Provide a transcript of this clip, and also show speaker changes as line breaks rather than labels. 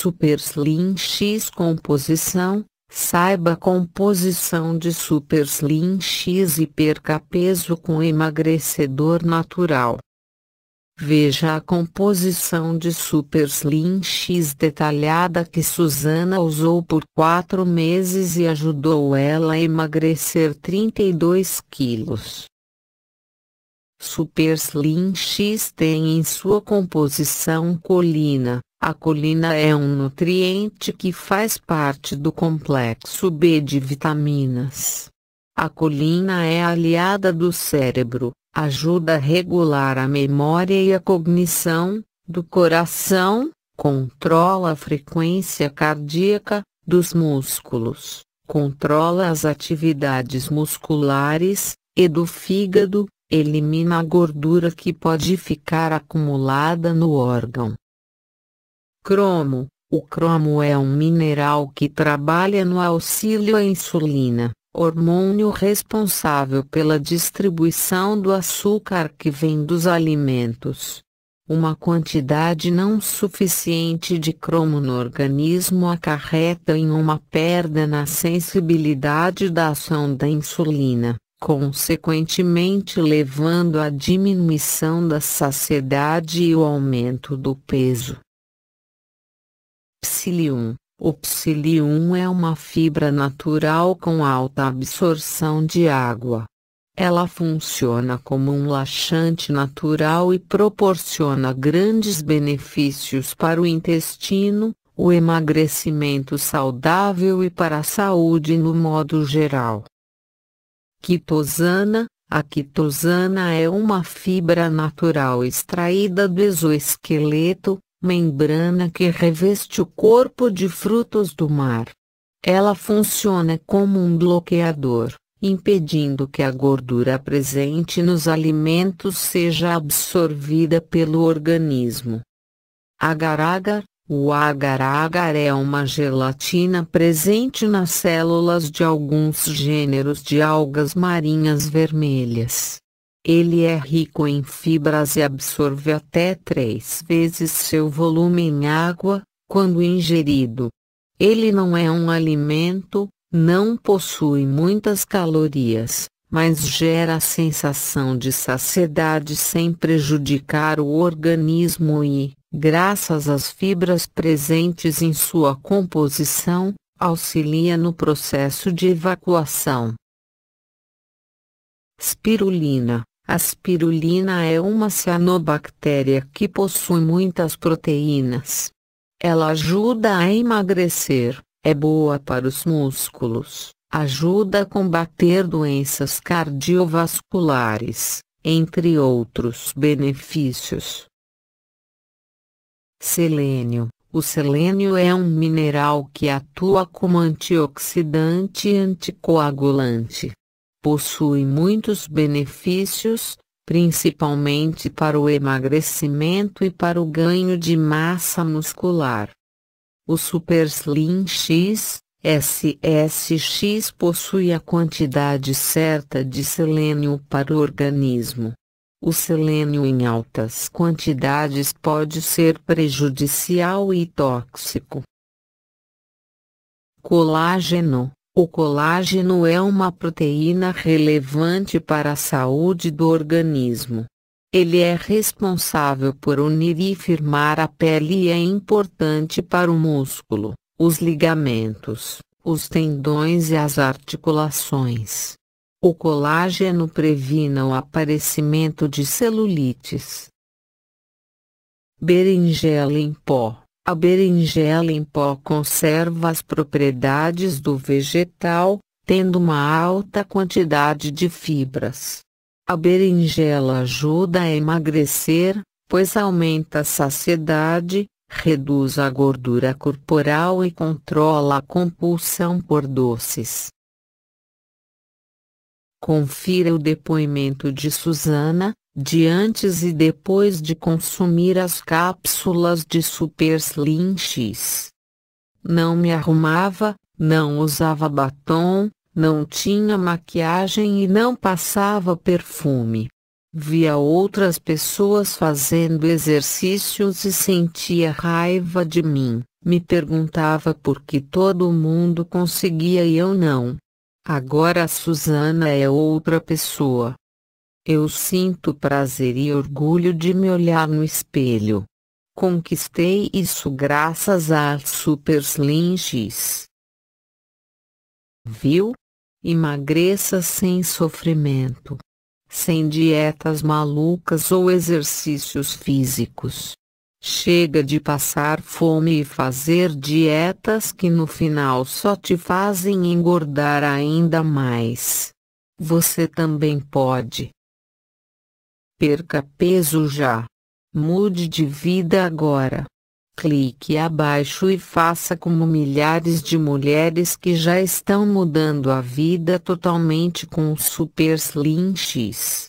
Superslim X composição, saiba a composição de Superslim X e perca peso com emagrecedor natural. Veja a composição de Super Slim X detalhada que Suzana usou por quatro meses e ajudou ela a emagrecer 32 quilos. Super Slim X tem em sua composição colina, a colina é um nutriente que faz parte do complexo B de vitaminas. A colina é aliada do cérebro, ajuda a regular a memória e a cognição, do coração, controla a frequência cardíaca, dos músculos, controla as atividades musculares, e do fígado, elimina a gordura que pode ficar acumulada no órgão Cromo. O cromo é um mineral que trabalha no auxílio à insulina, hormônio responsável pela distribuição do açúcar que vem dos alimentos. Uma quantidade não suficiente de cromo no organismo acarreta em uma perda na sensibilidade da ação da insulina, consequentemente levando à diminuição da saciedade e o aumento do peso. Psyllium. O psyllium é uma fibra natural com alta absorção de água. Ela funciona como um laxante natural e proporciona grandes benefícios para o intestino, o emagrecimento saudável e para a saúde no modo geral. Quitosana A quitosana é uma fibra natural extraída do exoesqueleto, membrana que reveste o corpo de frutos do mar. Ela funciona como um bloqueador, impedindo que a gordura presente nos alimentos seja absorvida pelo organismo. Agar-agar O agar-agar é uma gelatina presente nas células de alguns gêneros de algas marinhas vermelhas. Ele é rico em fibras e absorve até três vezes seu volume em água, quando ingerido. Ele não é um alimento, não possui muitas calorias, mas gera a sensação de saciedade sem prejudicar o organismo e, graças às fibras presentes em sua composição, auxilia no processo de evacuação. Spirulina a spirulina é uma cianobactéria que possui muitas proteínas. Ela ajuda a emagrecer, é boa para os músculos, ajuda a combater doenças cardiovasculares, entre outros benefícios. Selênio o selênio é um mineral que atua como antioxidante e anticoagulante, possui muitos benefícios, principalmente para o emagrecimento e para o ganho de massa muscular. O Super Slim X, SSX possui a quantidade certa de selênio para o organismo. O selênio em altas quantidades pode ser prejudicial e tóxico. Colágeno o colágeno é uma proteína relevante para a saúde do organismo. Ele é responsável por unir e firmar a pele e é importante para o músculo, os ligamentos, os tendões e as articulações. O colágeno previna o aparecimento de celulites. Berinjela em pó a berinjela em pó conserva as propriedades do vegetal, tendo uma alta quantidade de fibras. A berinjela ajuda a emagrecer, pois aumenta a saciedade, reduz a gordura corporal e controla a compulsão por doces. Confira o depoimento de Susana, de antes e depois de consumir as cápsulas de Super Slim X. Não me arrumava, não usava batom, não tinha maquiagem e não passava perfume. Via outras pessoas fazendo exercícios e sentia raiva de mim. Me perguntava por que todo mundo conseguia e eu não. Agora a Susana é outra pessoa. Eu sinto prazer e orgulho de me olhar no espelho. Conquistei isso graças a Super Slim X. Viu? Emagreça sem sofrimento. Sem dietas malucas ou exercícios físicos. Chega de passar fome e fazer dietas que no final só te fazem engordar ainda mais. Você também pode. Perca peso já. Mude de vida agora. Clique abaixo e faça como milhares de mulheres que já estão mudando a vida totalmente com o Super Slim X.